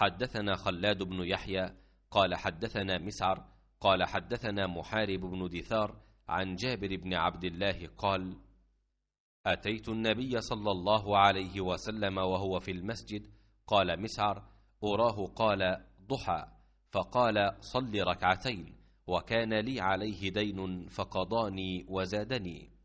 حدثنا خلاد بن يحيى قال حدثنا مسعر قال حدثنا محارب بن دثار عن جابر بن عبد الله قال اتيت النبي صلى الله عليه وسلم وهو في المسجد قال مسعر اراه قال ضحى فقال صل ركعتين وكان لي عليه دين فقضاني وزادني